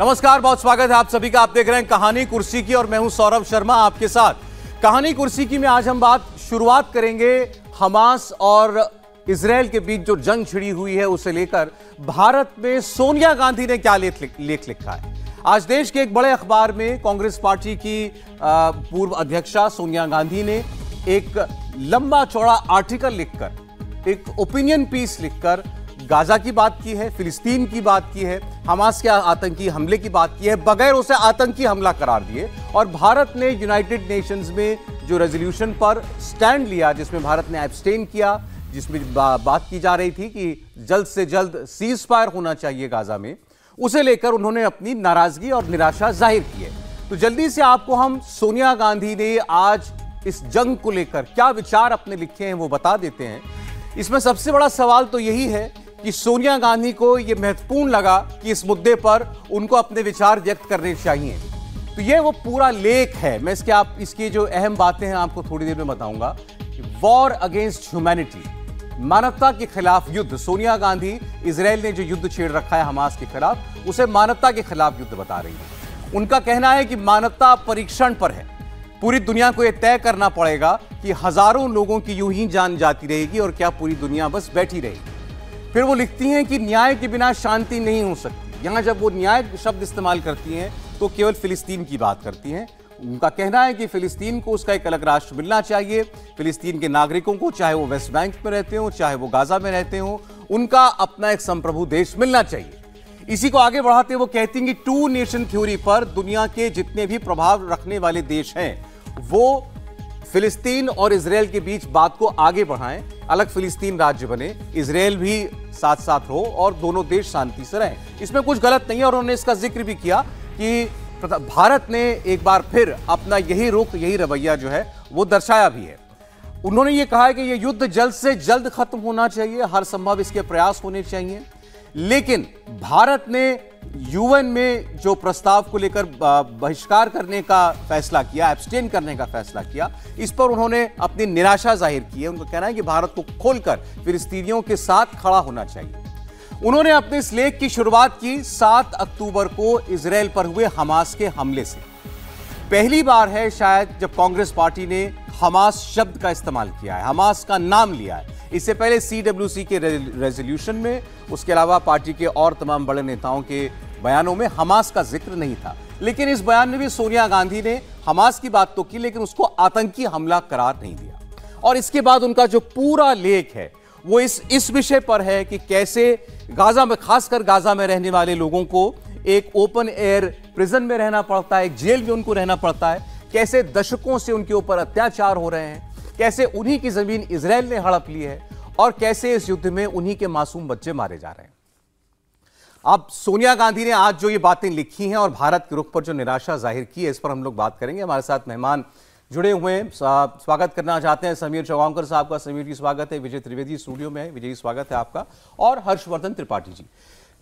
नमस्कार बहुत स्वागत है आप सभी का आप देख रहे हैं कहानी कुर्सी की और मैं हूं सौरभ शर्मा आपके साथ कहानी कुर्सी की में आज हम बात शुरुआत करेंगे हमास और इसराइल के बीच जो जंग छिड़ी हुई है उसे लेकर भारत में सोनिया गांधी ने क्या लेख लेख लिखा है आज देश के एक बड़े अखबार में कांग्रेस पार्टी की पूर्व अध्यक्षा सोनिया गांधी ने एक लंबा चौड़ा आर्टिकल लिखकर एक ओपिनियन पीस लिखकर गाजा की बात की है फिलिस्तीन की बात की है हमास के आतंकी हमले की बात की है बगैर उसे आतंकी हमला करार दिए और भारत ने यूनाइटेड नेशंस में जो रेजोल्यूशन पर स्टैंड लिया जिसमें भारत ने एब्सटेन किया जिसमें बा, बात की जा रही थी कि जल्द से जल्द सीज फायर होना चाहिए गाजा में उसे लेकर उन्होंने अपनी नाराजगी और निराशा जाहिर की है तो जल्दी से आपको हम सोनिया गांधी ने आज इस जंग को लेकर क्या विचार अपने लिखे हैं वो बता देते हैं इसमें सबसे बड़ा सवाल तो यही है कि सोनिया गांधी को यह महत्वपूर्ण लगा कि इस मुद्दे पर उनको अपने विचार व्यक्त करने चाहिए तो यह वो पूरा लेख है मैं इसके आप इसकी जो अहम बातें हैं आपको थोड़ी देर में बताऊंगा वॉर अगेंस्ट ह्यूमैनिटी मानवता के खिलाफ युद्ध सोनिया गांधी इसराइल ने जो युद्ध छेड़ रखा है हमास के खिलाफ उसे मानवता के खिलाफ युद्ध बता रही है उनका कहना है कि मानवता परीक्षण पर है पूरी दुनिया को यह तय करना पड़ेगा कि हजारों लोगों की यूं ही जान जाती रहेगी और क्या पूरी दुनिया बस बैठी रहेगी फिर वो लिखती हैं कि न्याय के बिना शांति नहीं हो सकती यहाँ जब वो न्याय शब्द इस्तेमाल करती हैं तो केवल फिलिस्तीन की बात करती हैं उनका कहना है कि फिलिस्तीन को उसका एक अलग राष्ट्र मिलना चाहिए फिलिस्तीन के नागरिकों को चाहे वो वेस्ट बैंक में रहते हों चाहे वो गाजा में रहते हों उनका अपना एक संप्रभु देश मिलना चाहिए इसी को आगे बढ़ाते वो कहती हैं कि टू नेशन थ्योरी पर दुनिया के जितने भी प्रभाव रखने वाले देश हैं वो फिलिस्तीन और इसराइल के बीच बात को आगे बढ़ाएं अलग फिलिस्तीन राज्य बने इसराइल भी साथ साथ हो और दोनों देश शांति से रहें इसमें कुछ गलत नहीं है और उन्होंने इसका जिक्र भी किया कि भारत ने एक बार फिर अपना यही रुख यही रवैया जो है वो दर्शाया भी है उन्होंने ये कहा है कि ये युद्ध जल्द से जल्द खत्म होना चाहिए हर संभव इसके प्रयास होने चाहिए लेकिन भारत ने यूएन में जो प्रस्ताव को लेकर बहिष्कार करने का फैसला किया एब्सटेन करने का फैसला किया इस पर उन्होंने अपनी निराशा जाहिर की है उनका कहना है कि भारत को खोलकर फिलिस्तीनियों के साथ खड़ा होना चाहिए उन्होंने अपने इस लेख की शुरुआत की सात अक्टूबर को इसराइल पर हुए हमास के हमले से पहली बार है शायद जब कांग्रेस पार्टी ने हमास शब्द का इस्तेमाल किया है हमास का नाम लिया है इससे पहले सी के रेजोल्यूशन में उसके अलावा पार्टी के और तमाम बड़े नेताओं के बयानों में हमास का जिक्र नहीं था लेकिन इस बयान में भी सोनिया गांधी ने हमास की बात तो की लेकिन उसको आतंकी हमला करार नहीं दिया और इसके बाद उनका जो पूरा लेख है वो इस इस विषय पर है कि कैसे गाजा में खासकर गाजा में रहने वाले लोगों को एक ओपन एयर प्रिजन में रहना पड़ता है एक जेल में उनको रहना पड़ता है कैसे दशकों से उनके ऊपर अत्याचार हो रहे हैं कैसे उन्हीं की जमीन इसराइल ने हड़प ली है और कैसे इस युद्ध में उन्हीं के मासूम बच्चे मारे जा रहे हैं अब सोनिया गांधी ने आज जो ये बातें लिखी हैं और भारत के रुख पर जो निराशा जाहिर की है इस पर हम लोग बात करेंगे हमारे साथ मेहमान जुड़े हुए हैं स्वागत करना चाहते हैं समीर चौगांवकर साहब का समीर जी स्वागत है विजय त्रिवेदी स्टूडियो में है विजय जी स्वागत है आपका और हर्षवर्धन त्रिपाठी जी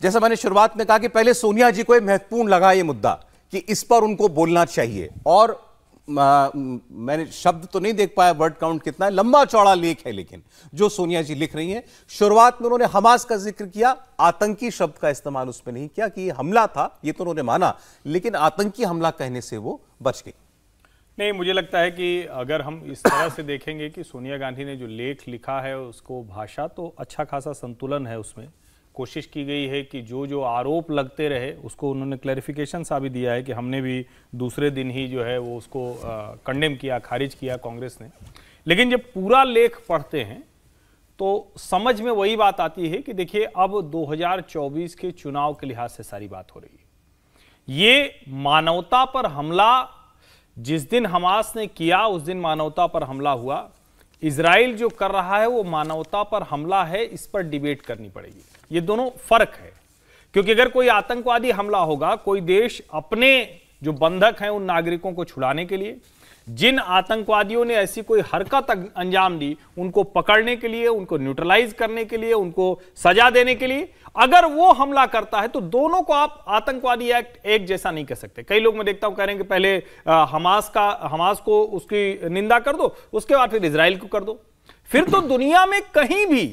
जैसा मैंने शुरुआत में कहा कि पहले सोनिया जी को महत्वपूर्ण लगा ये मुद्दा कि इस पर उनको बोलना चाहिए और आ, मैंने शब्द तो नहीं देख पाया वर्ड काउंट कितना है लंबा चौड़ा लेख है लेकिन जो सोनिया जी लिख रही हैं शुरुआत में उन्होंने हमास का जिक्र किया आतंकी शब्द का इस्तेमाल उसमें नहीं किया कि ये हमला था ये तो उन्होंने माना लेकिन आतंकी हमला कहने से वो बच गई नहीं मुझे लगता है कि अगर हम इस तरह से देखेंगे कि सोनिया गांधी ने जो लेख लिखा है उसको भाषा तो अच्छा खासा संतुलन है उसमें कोशिश की गई है कि जो जो आरोप लगते रहे उसको उन्होंने क्लैरिफिकेशन सा भी दिया है कि हमने भी दूसरे दिन ही जो है वो उसको कंडेम किया खारिज किया कांग्रेस ने लेकिन जब पूरा लेख पढ़ते हैं तो समझ में वही बात आती है कि देखिए अब 2024 के चुनाव के लिहाज से सारी बात हो रही है ये मानवता पर हमला जिस दिन हमास ने किया उस दिन मानवता पर हमला हुआ इसराइल जो कर रहा है वो मानवता पर हमला है इस पर डिबेट करनी पड़ेगी ये दोनों फर्क है क्योंकि अगर कोई आतंकवादी हमला होगा कोई देश अपने जो बंधक हैं उन नागरिकों को छुड़ाने के लिए जिन आतंकवादियों ने ऐसी कोई हरकत अं- अंजाम दी उनको पकड़ने के लिए उनको न्यूट्रलाइज करने के लिए उनको सजा देने के लिए अगर वो हमला करता है तो दोनों को आप आतंकवादी एक्ट एक जैसा नहीं कह सकते कई लोग मैं देखता हूं कह रहे हैं कि पहले हमास का हमास को उसकी निंदा कर दो उसके बाद फिर इसराइल को कर दो फिर तो दुनिया में कहीं भी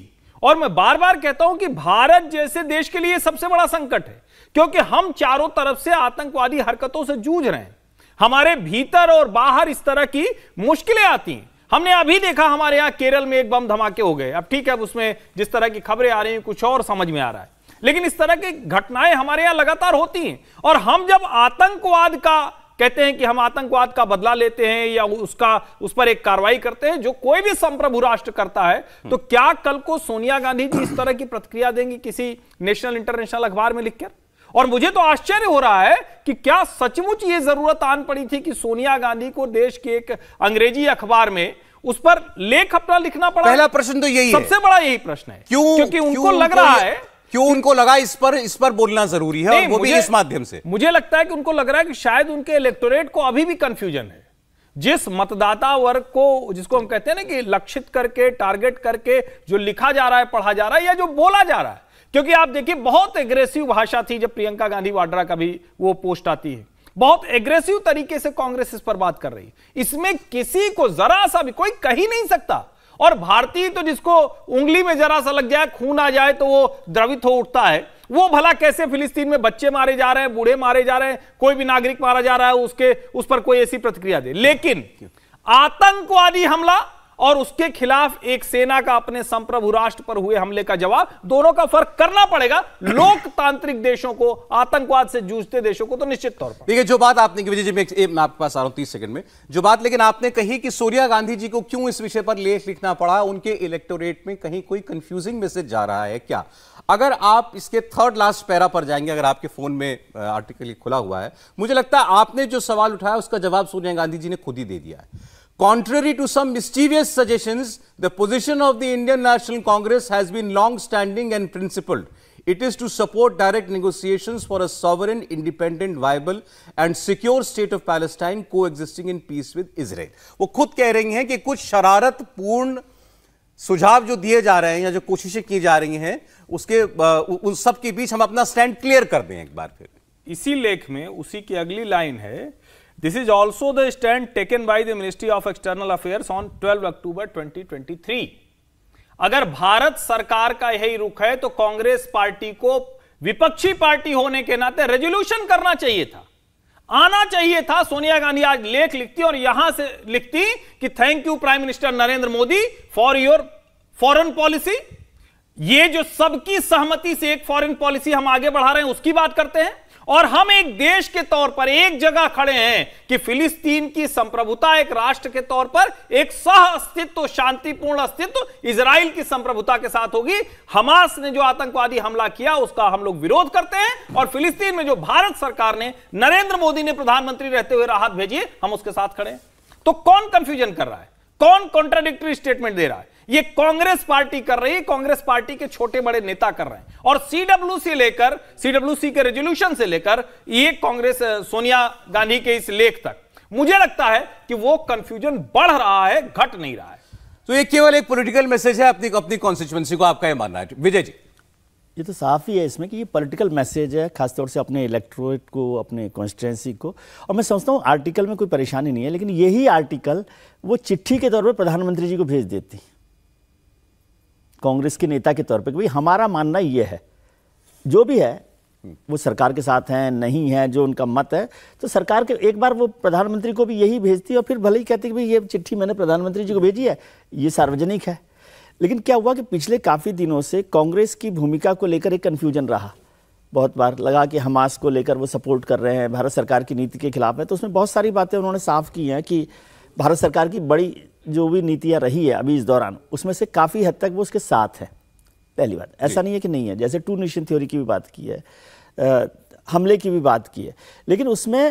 और मैं बार बार कहता हूं कि भारत जैसे देश के लिए सबसे बड़ा संकट है क्योंकि हम चारों तरफ से आतंकवादी हरकतों से जूझ रहे हैं हमारे भीतर और बाहर इस तरह की मुश्किलें आती हैं हमने अभी देखा हमारे यहां केरल में एक बम धमाके हो गए अब ठीक है अब उसमें जिस तरह की खबरें आ रही हैं कुछ और समझ में आ रहा है लेकिन इस तरह की घटनाएं हमारे यहां लगातार होती हैं और हम जब आतंकवाद का कहते हैं कि हम आतंकवाद का बदला लेते हैं या उसका उस पर एक कार्रवाई करते हैं जो कोई भी संप्रभु राष्ट्र करता है तो क्या कल को सोनिया गांधी जी इस तरह की प्रतिक्रिया देंगी किसी नेशनल इंटरनेशनल अखबार में लिखकर और मुझे तो आश्चर्य हो रहा है कि क्या सचमुच ये जरूरत आन पड़ी थी कि सोनिया गांधी को देश के एक अंग्रेजी अखबार में उस पर लेख अपना लिखना पड़ा पहला प्रश्न तो यही सबसे बड़ा यही प्रश्न है क्यों क्योंकि उनको लग रहा है क्यों उनको लगा इस पर इस पर बोलना जरूरी है वो भी इस माध्यम से मुझे लगता है कि उनको लग रहा है कि शायद उनके इलेक्टोरेट को अभी भी कंफ्यूजन है जिस मतदाता वर्ग को जिसको हम कहते हैं ना कि लक्षित करके टारगेट करके जो लिखा जा रहा है पढ़ा जा रहा है या जो बोला जा रहा है क्योंकि आप देखिए बहुत एग्रेसिव भाषा थी जब प्रियंका गांधी वाड्रा का भी वो पोस्ट आती है बहुत एग्रेसिव तरीके से कांग्रेस इस पर बात कर रही है इसमें किसी को जरा सा भी कोई कह ही नहीं सकता और भारतीय तो जिसको उंगली में जरा सा लग जाए खून आ जाए तो वो द्रवित हो उठता है वो भला कैसे फिलिस्तीन में बच्चे मारे जा रहे हैं बूढ़े मारे जा रहे हैं कोई भी नागरिक मारा जा रहा है उसके उस पर कोई ऐसी प्रतिक्रिया दे लेकिन आतंकवादी हमला और उसके खिलाफ एक सेना का अपने संप्रभु राष्ट्र पर हुए हमले का जवाब दोनों का फर्क करना पड़ेगा लोकतांत्रिक देशों को आतंकवाद से जूझते देशों को तो निश्चित तौर पर देखिए जो बात आपने की जी मैं आपके पास आ रहा हूं तीस सेकंड में जो बात लेकिन आपने कही कि सोनिया गांधी जी को क्यों इस विषय पर लेख लिखना पड़ा उनके इलेक्टोरेट में कहीं कोई कंफ्यूजिंग मैसेज जा रहा है क्या अगर आप इसके थर्ड लास्ट पैरा पर जाएंगे अगर आपके फोन में आर्टिकल खुला हुआ है मुझे लगता है आपने जो सवाल उठाया उसका जवाब सोनिया गांधी जी ने खुद ही दे दिया है Contrary to some mischievous suggestions, the position of the Indian National Congress has been long-standing and principled. It is to support direct negotiations for a sovereign, independent, viable and secure state of Palestine coexisting in peace with Israel. वो खुद कह रही हैं कि कुछ शरारत पूर्ण सुझाव जो दिए जा रहे हैं या जो कोशिशें की जा रही हैं उसके un sab ke beech hum apna stand clear kar dein ek bar fir isi lekh mein usi ki agli line hai This is also the stand taken by the Ministry of External Affairs on 12 अक्टूबर 2023. अगर भारत सरकार का यही रुख है तो Congress party को विपक्षी party होने के नाते रेजोल्यूशन करना चाहिए था आना चाहिए था सोनिया गांधी आज लेख लिखती और यहां से लिखती कि thank you prime minister Narendra Modi for your foreign policy ये जो सबकी सहमति से एक फॉरेन पॉलिसी हम आगे बढ़ा रहे हैं उसकी बात करते हैं और हम एक देश के तौर पर एक जगह खड़े हैं कि फिलिस्तीन की संप्रभुता एक राष्ट्र के तौर पर एक सह अस्तित्व शांतिपूर्ण अस्तित्व इसराइल की संप्रभुता के साथ होगी हमास ने जो आतंकवादी हमला किया उसका हम लोग विरोध करते हैं और फिलिस्तीन में जो भारत सरकार ने नरेंद्र मोदी ने प्रधानमंत्री रहते हुए राहत भेजी हम उसके साथ खड़े हैं तो कौन कंफ्यूजन कर रहा है कौन कॉन्ट्राडिक्टरी स्टेटमेंट दे रहा है ये कांग्रेस पार्टी कर रही है कांग्रेस पार्टी के छोटे बड़े नेता कर रहे हैं और सीडब्ल्यू से लेकर सीडब्ल्यू के रेजोल्यूशन से लेकर ये कांग्रेस सोनिया गांधी के इस लेख तक मुझे लगता है कि वो कंफ्यूजन बढ़ रहा है घट नहीं रहा है तो ये केवल एक पॉलिटिकल मैसेज है अपनी अपनी कॉन्स्टिट्युएंसी को आपका यह मानना है विजय जी ये तो साफ ही है इसमें कि ये पॉलिटिकल मैसेज है खासतौर से अपने इलेक्ट्रोरेट को अपने कॉन्स्टिटेंसी को और मैं समझता हूँ आर्टिकल में कोई परेशानी नहीं है लेकिन यही आर्टिकल वो चिट्ठी के तौर पर प्रधानमंत्री जी को भेज देती कांग्रेस के नेता के तौर पर भाई हमारा मानना ये है जो भी है वो सरकार के साथ हैं नहीं है जो उनका मत है तो सरकार के एक बार वो प्रधानमंत्री को भी यही भेजती है और फिर भले ही कहती कि भाई ये चिट्ठी मैंने प्रधानमंत्री जी को भेजी है ये सार्वजनिक है लेकिन क्या हुआ कि पिछले काफ़ी दिनों से कांग्रेस की भूमिका को लेकर एक कन्फ्यूजन रहा बहुत बार लगा कि हमास को लेकर वो सपोर्ट कर रहे हैं भारत सरकार की नीति के खिलाफ है तो उसमें बहुत सारी बातें उन्होंने साफ की हैं कि भारत सरकार की बड़ी जो भी नीतियाँ रही है अभी इस दौरान उसमें से काफ़ी हद तक वो उसके साथ है पहली बात ऐसा नहीं है कि नहीं है जैसे टू नेशन थ्योरी की भी बात की है आ, हमले की भी बात की है लेकिन उसमें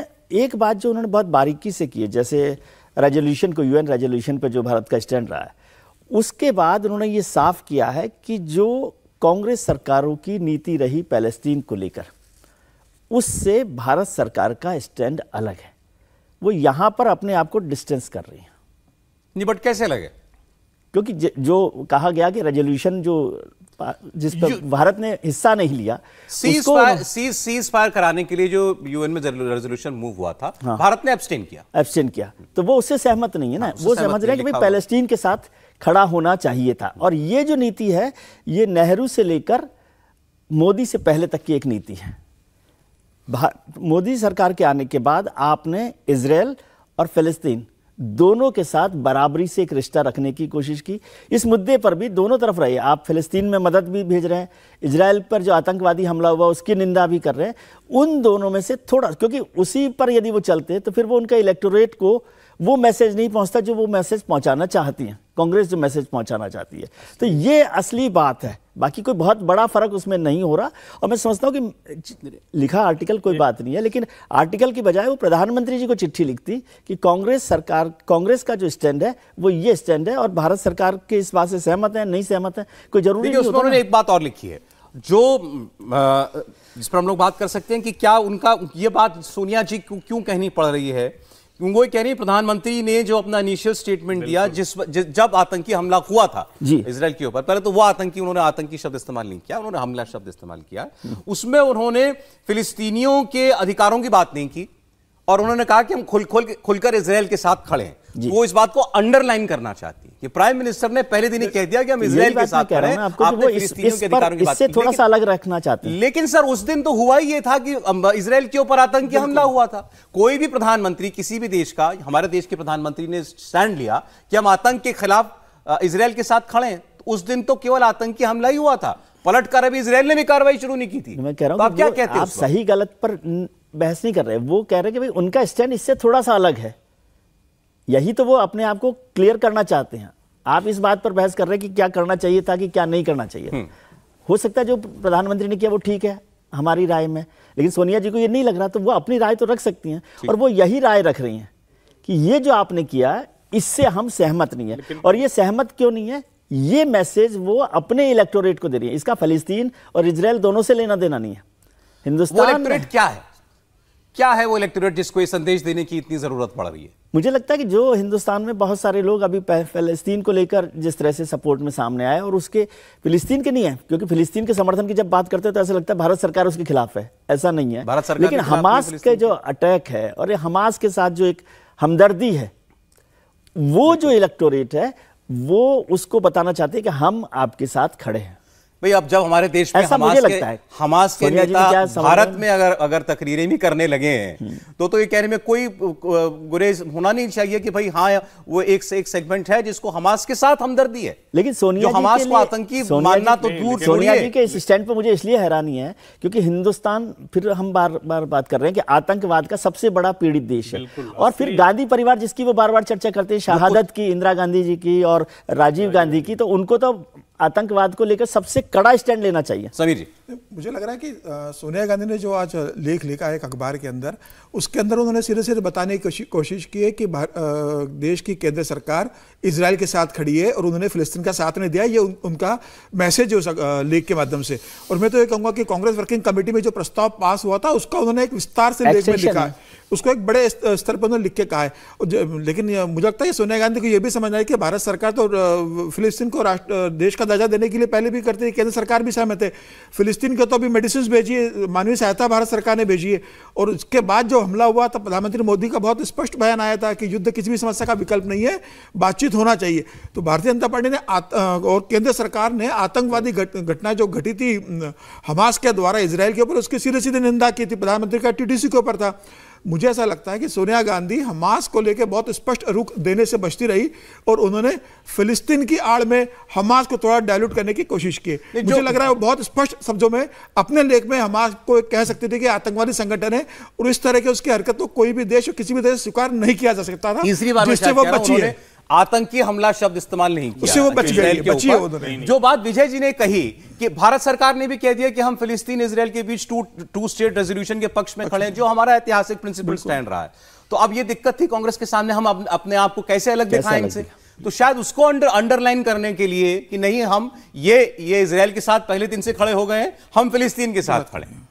एक बात जो उन्होंने बहुत बारीकी से की है जैसे रेजोल्यूशन को यूएन रेजोल्यूशन पर जो भारत का स्टैंड रहा है उसके बाद उन्होंने ये साफ किया है कि जो कांग्रेस सरकारों की नीति रही पैलेस्तीन को लेकर उससे भारत सरकार का स्टैंड अलग है वो यहाँ पर अपने आप को डिस्टेंस कर रही है निपट कैसे लगे क्योंकि जो कहा गया कि रेजोल्यूशन जो जिस पर भारत ने हिस्सा नहीं लिया cease fire cease cease fire कराने के लिए जो यूएन में रेजोल्यूशन मूव हुआ था हाँ, भारत ने एब्सटेन किया एब्सटेन किया तो वो उससे सहमत नहीं है ना हाँ, वो समझ रहे हैं कि भाई पैलेस्टीन के साथ खड़ा होना चाहिए था और ये जो नीति है ये नेहरू से लेकर मोदी से पहले तक की एक नीति है मोदी सरकार के आने के बाद आपने इसराइल और फिलिस्तीन दोनों के साथ बराबरी से एक रिश्ता रखने की कोशिश की इस मुद्दे पर भी दोनों तरफ रहे आप फिलिस्तीन में मदद भी भेज रहे हैं इसराइल पर जो आतंकवादी हमला हुआ उसकी निंदा भी कर रहे हैं उन दोनों में से थोड़ा क्योंकि उसी पर यदि वो चलते तो फिर वो उनका इलेक्टोरेट को वो मैसेज नहीं पहुंचता जो वो मैसेज पहुंचाना चाहती हैं कांग्रेस जो मैसेज पहुंचाना चाहती है तो ये असली बात है बाकी कोई बहुत बड़ा फर्क उसमें नहीं हो रहा और मैं समझता हूँ कि लिखा आर्टिकल कोई बात नहीं है लेकिन आर्टिकल की बजाय वो प्रधानमंत्री जी को चिट्ठी लिखती कि कांग्रेस सरकार कांग्रेस का जो स्टैंड है वो ये स्टैंड है और भारत सरकार के इस बात से सहमत है नहीं सहमत है कोई जरूरी नहीं उन्होंने एक बात और लिखी है जो जिस पर हम लोग बात कर सकते हैं कि क्या उनका ये बात सोनिया जी क्यों कहनी पड़ रही है वो कह रही प्रधानमंत्री ने जो अपना इनिशियल स्टेटमेंट दिया जिस ज, जब आतंकी हमला हुआ था इसराइल के ऊपर पहले तो वो आतंकी उन्होंने आतंकी शब्द इस्तेमाल नहीं किया उन्होंने हमला शब्द इस्तेमाल किया हम्म। उसमें उन्होंने फिलिस्तीनियों के अधिकारों की बात नहीं की और उन्होंने कहा कि हम खुल खुल खुलकर इसराइल के साथ खड़े हैं वो इस बात को अंडरलाइन करना चाहती है कि प्राइम मिनिस्टर ने पहले दिन ही कह दिया कि हम इसराइल के साथ खड़े हैं आपने फिलिस्तीनियों के अधिकारों की बात की थोड़ा सा अलग रखना चाहते हैं लेकिन सर उस दिन तो हुआ ही ये था कि इसराइल के ऊपर आतंकी हमला हुआ था कोई भी प्रधानमंत्री किसी भी देश का हमारे देश के प्रधानमंत्री ने स्टैंड लिया कि हम आतंक के खिलाफ इसराइल के साथ खड़े हैं तो उस दिन तो केवल आतंकी हमला ही हुआ था पलट कर अभी इसराइल ने भी कार्रवाई शुरू नहीं की थी मैं कह रहा हूं तो आप क्या कहते हैं आप सही गलत पर बहस नहीं कर रहे वो कह रहे कि भाई उनका स्टैंड इससे थोड़ा सा अलग है यही तो वो अपने आप को क्लियर करना चाहते हैं आप इस बात पर बहस कर रहे हैं कि क्या करना चाहिए था कि क्या नहीं करना चाहिए हम्म। हो सकता है जो प्रधानमंत्री ने किया वो ठीक है हमारी राय में लेकिन सोनिया जी को ये नहीं लग रहा तो वो अपनी राय तो रख सकती हैं और वो यही राय रख रही हैं कि ये जो आपने किया इससे हम सहमत नहीं है और ये सहमत क्यों नहीं है ये मैसेज वो अपने इलेक्टोरेट को दे रही है इसका फलिस्तीन और इसराइल दोनों से लेना देना नहीं है हिंदुस्तान क्या है क्या है वो इलेक्टोरेट जिसको ये संदेश देने की इतनी ज़रूरत पड़ रही है मुझे लगता है कि जो हिंदुस्तान में बहुत सारे लोग अभी फ़लस्तीन को लेकर जिस तरह से सपोर्ट में सामने आए और उसके फिलिस्तीन के नहीं है क्योंकि फिलिस्तीन के समर्थन की जब बात करते हैं तो ऐसा लगता है भारत सरकार उसके खिलाफ है ऐसा नहीं है भारत सरकार लेकिन हमास के जो अटैक है और ये हमास के साथ जो एक हमदर्दी है वो जो इलेक्टोरेट है वो उसको बताना चाहते हैं कि हम आपके साथ खड़े हैं भाई अब जब हमारे देश में ऐसा हमास मुझे लगता है हमास के नेता भारत में अगर अगर तकरीरें भी करने लगे हैं हम्म। तो तो ये कहने में कोई गुरेज होना नहीं चाहिए कि भाई हाँ वो एक से एक सेगमेंट है जिसको हमास के साथ हमदर्दी है लेकिन सोनिया जो हमास को आतंकी मानना तो दूर सोनिया जी के इस स्टैंड पर मुझे इसलिए हैरानी है क्योंकि हिंदुस्तान फिर हम बार बार बात कर रहे हैं कि आतंकवाद का सबसे बड़ा पीड़ित देश है और फिर गांधी परिवार जिसकी वो बार बार चर्चा करते हैं शहादत की इंदिरा गांधी जी की और राजीव गांधी की तो उनको तो आतंकवाद को लेकर सबसे कड़ा स्टैंड लेना चाहिए समीर जी मुझे लग रहा है कि सोनिया गांधी ने जो आज लेख लिखा है एक अखबार के अंदर उसके अंदर उन्होंने सिरे सिरे बताने की कोशिश की है कि देश की केंद्र सरकार इसराइल के साथ खड़ी है और उन्होंने फिलिस्तीन का साथ नहीं दिया ये उन, उनका मैसेज है लीग के माध्यम से और मैं तो ये कहूंगा कि कांग्रेस वर्किंग कमेटी में जो प्रस्ताव पास हुआ था उसका उन्होंने एक विस्तार से लेख में लिखा है उसको एक बड़े स्तर पर उन्होंने लिख के कहा है लेकिन मुझे लगता है सोनिया गांधी को यह भी समझना है कि भारत सरकार तो फिलिस्तीन को राष्ट्र देश का दर्जा देने के लिए पहले भी करती है केंद्र सरकार भी सहमत है फिलिस्तीन को तो अभी मेडिसिन भेजिए मानवीय सहायता भारत सरकार ने भेजी है और उसके बाद जो हमला हुआ था प्रधानमंत्री मोदी का बहुत स्पष्ट बयान आया था कि युद्ध किसी भी समस्या का विकल्प नहीं है बातचीत नियंत्रित होना चाहिए तो भारतीय जनता पार्टी ने और केंद्र सरकार ने आतंकवादी घटना जो घटी थी हमास के द्वारा इसराइल के ऊपर उसकी सीधे सीधे निंदा की थी प्रधानमंत्री का टीटीसी के ऊपर था मुझे ऐसा लगता है कि सोनिया गांधी हमास को लेकर बहुत स्पष्ट रुख देने से बचती रही और उन्होंने फिलिस्तीन की आड़ में हमास को थोड़ा डायल्यूट करने की कोशिश की मुझे लग रहा है वो बहुत स्पष्ट शब्दों में अपने लेख में हमास को कह सकती थी कि आतंकवादी संगठन है और इस तरह के उसकी हरकत को कोई भी देश और किसी भी देश स्वीकार नहीं किया जा सकता था इसलिए वो बची है आतंकी हमला शब्द इस्तेमाल नहीं किया उसे वो बच गए बची है वो दोनों जो बात विजय जी ने कही कि भारत सरकार ने भी कह दिया कि हम फिलिस्तीन इसराइल के बीच टू टू स्टेट रेजोल्यूशन के पक्ष में खड़े हैं जो हमारा ऐतिहासिक प्रिंसिपल स्टैंड रहा है तो अब ये दिक्कत थी कांग्रेस के सामने हम अपने आप को कैसे अलग दिखाएं इनसे तो शायद उसको अंडर अंडरलाइन करने के लिए कि नहीं हम ये ये इसराइल के साथ पहले दिन से खड़े हो गए हैं हम फिलिस्तीन के साथ खड़े हैं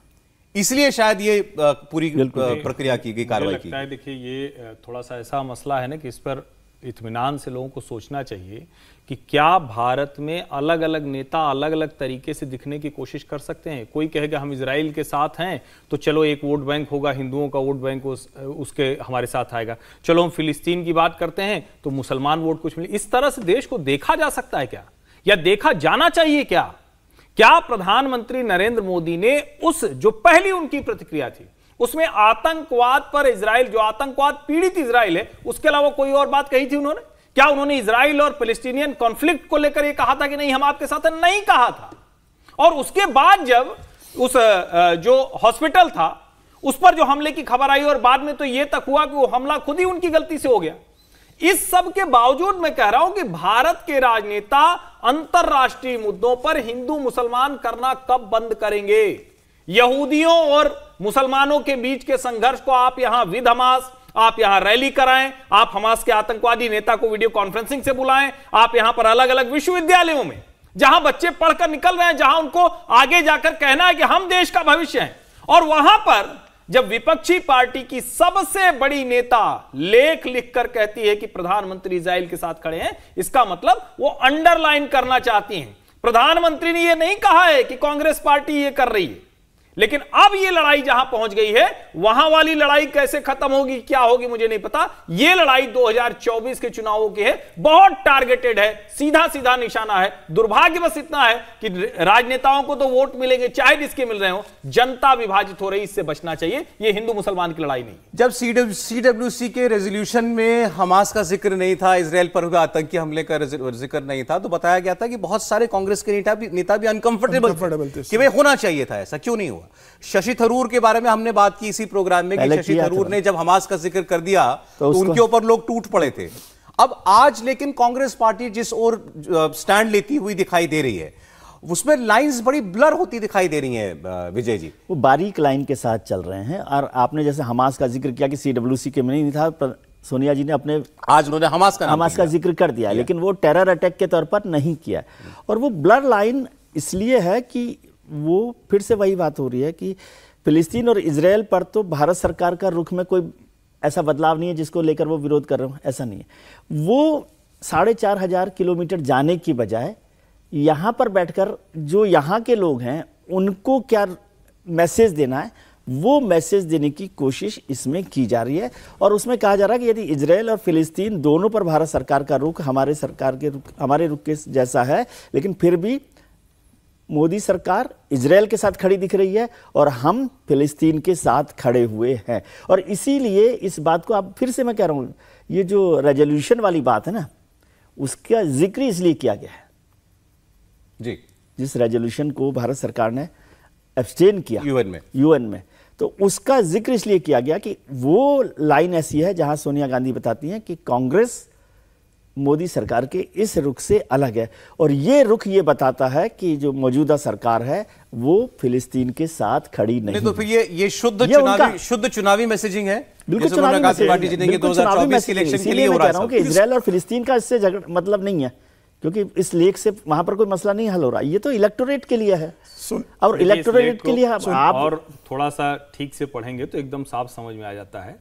इसलिए शायद ये पूरी प्रक्रिया की गई कार्रवाई की देखिए ये थोड़ा सा ऐसा मसला है ना कि इस पर इतमान से लोगों को सोचना चाहिए कि क्या भारत में अलग अलग नेता अलग अलग तरीके से दिखने की कोशिश कर सकते हैं कोई कहेगा हम इसराइल के साथ हैं तो चलो एक वोट बैंक होगा हिंदुओं का वोट बैंक उस, उसके हमारे साथ आएगा चलो हम फिलिस्तीन की बात करते हैं तो मुसलमान वोट कुछ मिले इस तरह से देश को देखा जा सकता है क्या या देखा जाना चाहिए क्या क्या प्रधानमंत्री नरेंद्र मोदी ने उस जो पहली उनकी प्रतिक्रिया थी उसमें आतंकवाद पर इसराइल जो आतंकवाद पीड़ित इसराइल है उसके अलावा कोई और बात कही थी उन्होंने क्या उन्होंने इसराइल और फिलिस्टीनियन कॉन्फ्लिक्ट को लेकर यह कहा था कि नहीं हम आपके साथ नहीं कहा था और उसके बाद जब उस जो हॉस्पिटल था उस पर जो हमले की खबर आई और बाद में तो यह तक हुआ कि वो हमला खुद ही उनकी गलती से हो गया इस सब के बावजूद मैं कह रहा हूं कि भारत के राजनेता अंतर्राष्ट्रीय मुद्दों पर हिंदू मुसलमान करना कब बंद करेंगे यहूदियों और मुसलमानों के बीच के संघर्ष को आप यहां विद हमास आप यहां रैली कराएं आप हमास के आतंकवादी नेता को वीडियो कॉन्फ्रेंसिंग से बुलाएं आप यहां पर अलग अलग विश्वविद्यालयों में जहां बच्चे पढ़कर निकल रहे हैं जहां उनको आगे जाकर कहना है कि हम देश का भविष्य है और वहां पर जब विपक्षी पार्टी की सबसे बड़ी नेता लेख लिखकर कहती है कि प्रधानमंत्री इसराइल के साथ खड़े हैं इसका मतलब वो अंडरलाइन करना चाहती हैं प्रधानमंत्री ने यह नहीं कहा है कि कांग्रेस पार्टी ये कर रही है लेकिन अब यह लड़ाई जहां पहुंच गई है वहां वाली लड़ाई कैसे खत्म होगी क्या होगी मुझे नहीं पता यह लड़ाई 2024 के चुनावों की है बहुत टारगेटेड है सीधा सीधा निशाना है दुर्भाग्यवश इतना है कि राजनेताओं को तो वोट मिलेंगे चाहे जिसके मिल रहे हो जनता विभाजित हो रही इससे बचना चाहिए यह हिंदू मुसलमान की लड़ाई नहीं जब सीडब्ल्यू के रेजोल्यूशन में हमास का जिक्र नहीं था इसराइल पर हुए आतंकी हमले का जिक्र नहीं था तो बताया गया था कि बहुत सारे कांग्रेस के नेता भी नेता भी अनकंफर्टेबल कि भाई होना चाहिए था ऐसा क्यों नहीं हुआ होगा शशि थरूर के बारे में हमने बात की इसी प्रोग्राम में कि शशि थरूर ने जब हमास का जिक्र कर दिया तो, तो उनके ऊपर लोग टूट पड़े थे अब आज लेकिन कांग्रेस पार्टी जिस ओर स्टैंड लेती हुई दिखाई दे रही है उसमें लाइंस बड़ी ब्लर होती दिखाई दे रही हैं विजय जी वो बारीक लाइन के साथ चल रहे हैं और आपने जैसे हमास का जिक्र किया कि सीडब्ल्यूसी के में नहीं था पर सोनिया जी ने अपने आज उन्होंने हमास का हमास का जिक्र कर दिया लेकिन वो टेरर अटैक के तौर पर नहीं किया और वो ब्लर लाइन इसलिए है कि वो फिर से वही बात हो रही है कि फिलिस्तीन और इसराइल पर तो भारत सरकार का रुख में कोई ऐसा बदलाव नहीं है जिसको लेकर वो विरोध कर रहे हो ऐसा नहीं है वो साढ़े चार हज़ार किलोमीटर जाने की बजाय यहाँ पर बैठकर जो यहाँ के लोग हैं उनको क्या मैसेज देना है वो मैसेज देने की कोशिश इसमें की जा रही है और उसमें कहा जा रहा है कि यदि इसराइल और फिलिस्तीन दोनों पर भारत सरकार का रुख हमारे सरकार के रुख हमारे रुख के जैसा है लेकिन फिर भी मोदी सरकार इसराइल के साथ खड़ी दिख रही है और हम फिलिस्तीन के साथ खड़े हुए हैं और इसीलिए इस बात को आप फिर से मैं कह रहा हूँ ये जो रेजोल्यूशन वाली बात है ना उसका जिक्र इसलिए किया गया है जी जिस रेजोल्यूशन को भारत सरकार ने एब्सटेन किया यूएन में यूएन में तो उसका जिक्र इसलिए किया गया कि वो लाइन ऐसी है जहां सोनिया गांधी बताती हैं कि कांग्रेस मोदी सरकार के इस रुख से अलग है और ये रुख ये बताता है कि जो मौजूदा सरकार है वो फिलिस्तीन के साथ खड़ी नहीं, नहीं तो फिर ये ये शुद्ध ये चुनावी शुद्ध चुनावी मैसेजिंग है बिल्कुल चुनावी के लिए इसराइल और फिलिस्तीन का इससे मतलब नहीं है क्योंकि इस लेख से वहां पर कोई मसला नहीं हल हो रहा ये तो इलेक्टोरेट के लिए है और इलेक्टोरेट के लिए आप और थोड़ा सा ठीक से पढ़ेंगे तो एकदम साफ समझ में आ जाता है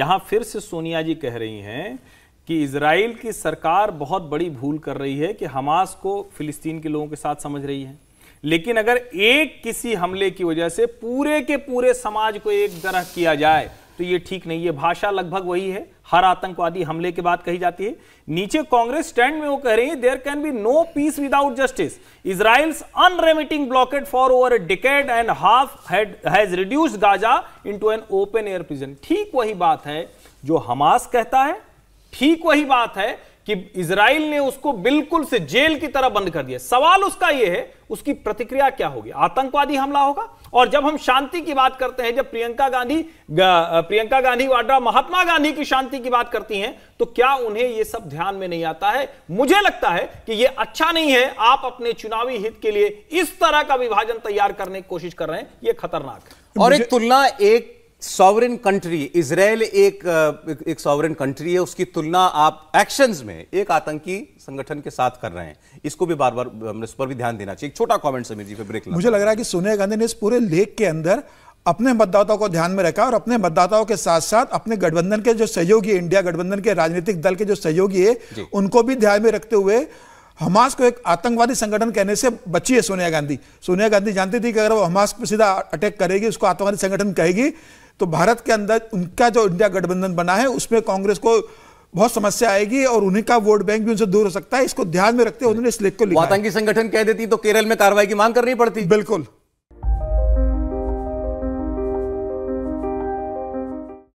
यहाँ फिर से सोनिया जी कह रही हैं कि इसराइल की सरकार बहुत बड़ी भूल कर रही है कि हमास को फिलिस्तीन के लोगों के साथ समझ रही है लेकिन अगर एक किसी हमले की वजह से पूरे के पूरे समाज को एक तरह किया जाए तो ये ठीक नहीं है भाषा लगभग वही है हर आतंकवादी हमले के बाद कही जाती है नीचे कांग्रेस स्टैंड में वो कह रही है there can be no peace without justice Israel's unremitting blockade for over decade and half has reduce Gaza into an open air prison ठीक वही बात है जो हमास कहता है ठीक वही बात है कि इसराइल ने उसको बिल्कुल से जेल की तरह बंद कर दिया सवाल उसका यह है उसकी प्रतिक्रिया क्या होगी आतंकवादी हमला होगा और जब हम शांति की बात करते हैं जब प्रियंका गांधी प्रियंका गांधी वाड्रा महात्मा गांधी की शांति की बात करती हैं तो क्या उन्हें यह सब ध्यान में नहीं आता है मुझे लगता है कि यह अच्छा नहीं है आप अपने चुनावी हित के लिए इस तरह का विभाजन तैयार करने की कोशिश कर रहे हैं यह खतरनाक और एक तुलना एक सॉवरन कंट्री इसराइल एक एक सॉवरन कंट्री है उसकी तुलना आप एक्शंस में एक आतंकी संगठन के साथ कर रहे हैं इसको भी बार बार हमने इस पर भी ध्यान देना चाहिए एक छोटा कमेंट समीर जी पे ब्रेक मुझे लग रहा है कि सोनिया गांधी ने इस पूरे लेख के अंदर अपने मतदाताओं को ध्यान में रखा और अपने मतदाताओं के साथ साथ अपने गठबंधन के जो सहयोगी इंडिया गठबंधन के राजनीतिक दल के जो सहयोगी है उनको भी ध्यान में रखते हुए हमास को एक आतंकवादी संगठन कहने से बची है सोनिया गांधी सोनिया गांधी जानती थी कि अगर वो हमास पर सीधा अटैक करेगी उसको आतंकवादी संगठन कहेगी तो भारत के अंदर उनका जो इंडिया गठबंधन बना है उसमें कांग्रेस को बहुत समस्या आएगी और उन्हीं का वोट बैंक भी उनसे दूर हो सकता है इसको ध्यान में रखते हुए उन्होंने इस लेख को लिखा आतंकी संगठन कह देती तो केरल में कार्रवाई की मांग करनी पड़ती बिल्कुल